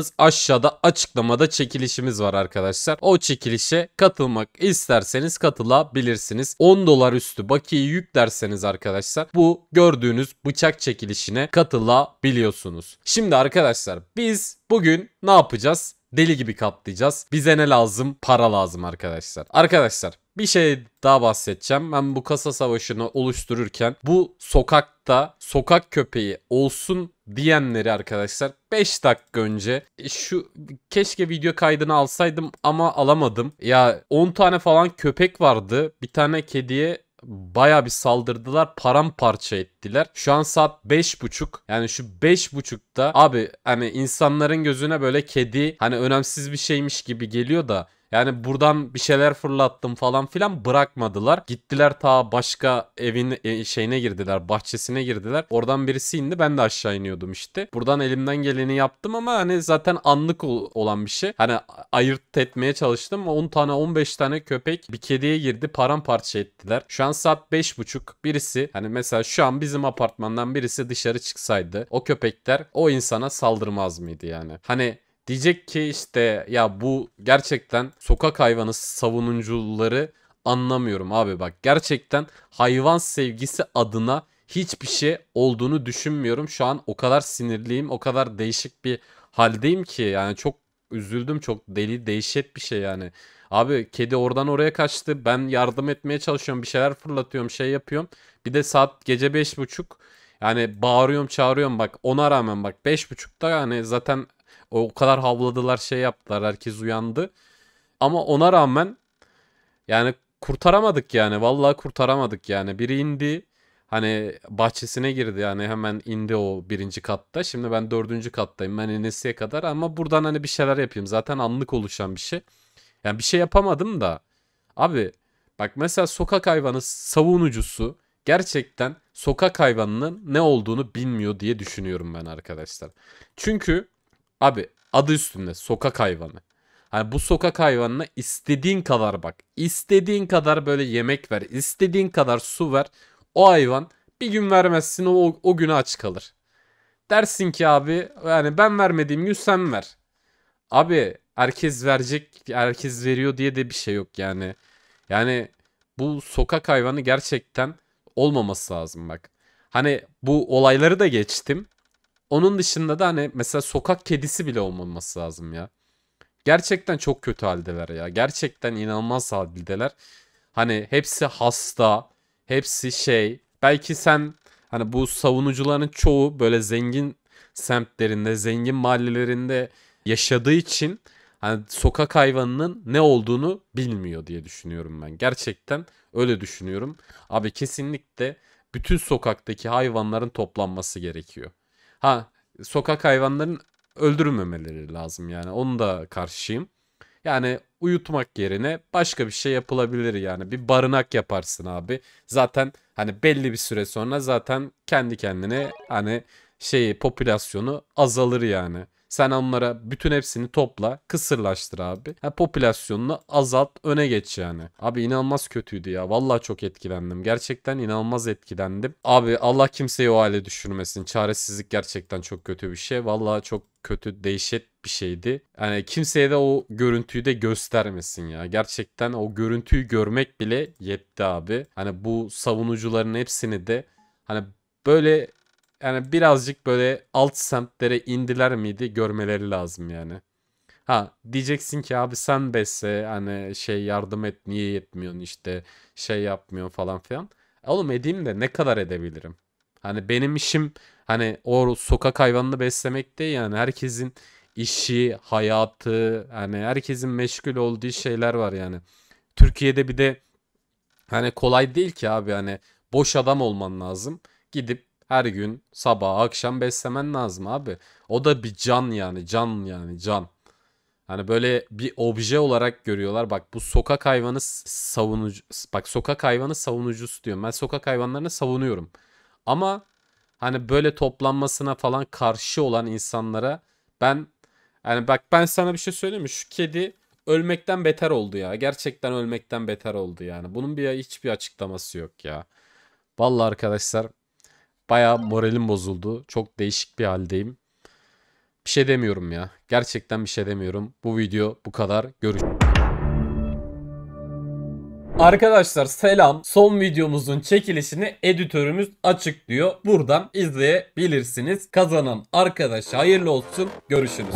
istiyorsanız aşağıda açıklamada çekilişimiz var arkadaşlar. O çekilişe katılmak isterseniz katılabilirsiniz. 10 dolar üstü bakiye yüklerseniz arkadaşlar bu gördüğünüz bıçak çekilişine katılabiliyorsunuz. Şimdi arkadaşlar biz bugün ne yapacağız? Deli gibi katlayacağız. Bize ne lazım? Para lazım arkadaşlar. Arkadaşlar bir şey daha bahsedeceğim. Ben bu kasa savaşını oluştururken bu sokakta sokak köpeği olsun diyenleri arkadaşlar 5 dakika önce e, şu keşke video kaydını alsaydım ama alamadım. Ya 10 tane falan köpek vardı. Bir tane kediye baya bir saldırdılar paramparça ettiler. Şu an saat 5.30 yani şu 5.30'da abi hani insanların gözüne böyle kedi hani önemsiz bir şeymiş gibi geliyor da yani buradan bir şeyler fırlattım falan filan bırakmadılar. Gittiler ta başka evin e, şeyine girdiler, bahçesine girdiler. Oradan birisi indi ben de aşağı iniyordum işte. Buradan elimden geleni yaptım ama hani zaten anlık olan bir şey. Hani ayırt etmeye çalıştım. 10 tane 15 tane köpek bir kediye girdi paramparça ettiler. Şu an saat 5.30 birisi hani mesela şu an bizim apartmandan birisi dışarı çıksaydı o köpekler o insana saldırmaz mıydı yani? Hani Diyecek ki işte ya bu gerçekten sokak hayvanı savununcuları anlamıyorum abi bak. Gerçekten hayvan sevgisi adına hiçbir şey olduğunu düşünmüyorum. Şu an o kadar sinirliyim, o kadar değişik bir haldeyim ki yani çok üzüldüm çok deli değişet bir şey yani. Abi kedi oradan oraya kaçtı. Ben yardım etmeye çalışıyorum. Bir şeyler fırlatıyorum, şey yapıyorum. Bir de saat gece beş buçuk. Yani bağırıyorum, çağırıyorum bak. Ona rağmen bak beş buçukta yani zaten o kadar havladılar şey yaptılar herkes uyandı. Ama ona rağmen yani kurtaramadık yani vallahi kurtaramadık yani. Biri indi hani bahçesine girdi yani hemen indi o birinci katta. Şimdi ben dördüncü kattayım ben inesiye kadar ama buradan hani bir şeyler yapayım zaten anlık oluşan bir şey. Yani bir şey yapamadım da abi bak mesela sokak hayvanı savunucusu gerçekten sokak hayvanının ne olduğunu bilmiyor diye düşünüyorum ben arkadaşlar. Çünkü Abi adı üstünde sokak hayvanı. Hani bu sokak hayvanına istediğin kadar bak. istediğin kadar böyle yemek ver. istediğin kadar su ver. O hayvan bir gün vermezsin o, o güne aç kalır. Dersin ki abi yani ben vermediğim gün sen ver. Abi herkes verecek herkes veriyor diye de bir şey yok yani. Yani bu sokak hayvanı gerçekten olmaması lazım bak. Hani bu olayları da geçtim. Onun dışında da hani mesela sokak kedisi bile olmaması lazım ya. Gerçekten çok kötü haldeler ya. Gerçekten inanılmaz haldeler. Hani hepsi hasta, hepsi şey. Belki sen hani bu savunucuların çoğu böyle zengin semtlerinde, zengin mahallelerinde yaşadığı için hani sokak hayvanının ne olduğunu bilmiyor diye düşünüyorum ben. Gerçekten öyle düşünüyorum. Abi kesinlikle bütün sokaktaki hayvanların toplanması gerekiyor. Ha sokak hayvanların öldürülmemeleri lazım yani. Onu da karşıyım. Yani uyutmak yerine başka bir şey yapılabilir yani. Bir barınak yaparsın abi. Zaten hani belli bir süre sonra zaten kendi kendine hani şeyi popülasyonu azalır yani. Sen onlara bütün hepsini topla. Kısırlaştır abi. Ha, popülasyonunu azalt öne geç yani. Abi inanılmaz kötüydü ya. Vallahi çok etkilendim. Gerçekten inanılmaz etkilendim. Abi Allah kimseyi o hale düşürmesin. Çaresizlik gerçekten çok kötü bir şey. Vallahi çok kötü değişik bir şeydi. Yani kimseye de o görüntüyü de göstermesin ya. Gerçekten o görüntüyü görmek bile yetti abi. Hani bu savunucuların hepsini de hani böyle yani birazcık böyle alt semtlere indiler miydi görmeleri lazım yani. Ha diyeceksin ki abi sen besse hani şey yardım et niye yetmiyorsun işte şey yapmıyorsun falan filan. Oğlum edeyim de ne kadar edebilirim? Hani benim işim hani o sokak hayvanını beslemek değil yani herkesin işi, hayatı hani herkesin meşgul olduğu şeyler var yani. Türkiye'de bir de hani kolay değil ki abi hani boş adam olman lazım. Gidip her gün sabah akşam beslemen lazım abi. O da bir can yani can yani can. Hani böyle bir obje olarak görüyorlar. Bak bu sokak hayvanı savunucu bak sokak hayvanı savunucusu diyorum. Ben sokak hayvanlarını savunuyorum. Ama hani böyle toplanmasına falan karşı olan insanlara ben hani bak ben sana bir şey söyleyeyim mi? Şu kedi ölmekten beter oldu ya. Gerçekten ölmekten beter oldu yani. Bunun bir hiçbir açıklaması yok ya. Vallahi arkadaşlar Baya moralim bozuldu. Çok değişik bir haldeyim. Bir şey demiyorum ya. Gerçekten bir şey demiyorum. Bu video bu kadar. Görüşürüz. Arkadaşlar selam. Son videomuzun çekilişini editörümüz açıklıyor. Buradan izleyebilirsiniz. Kazanan arkadaş hayırlı olsun. Görüşürüz.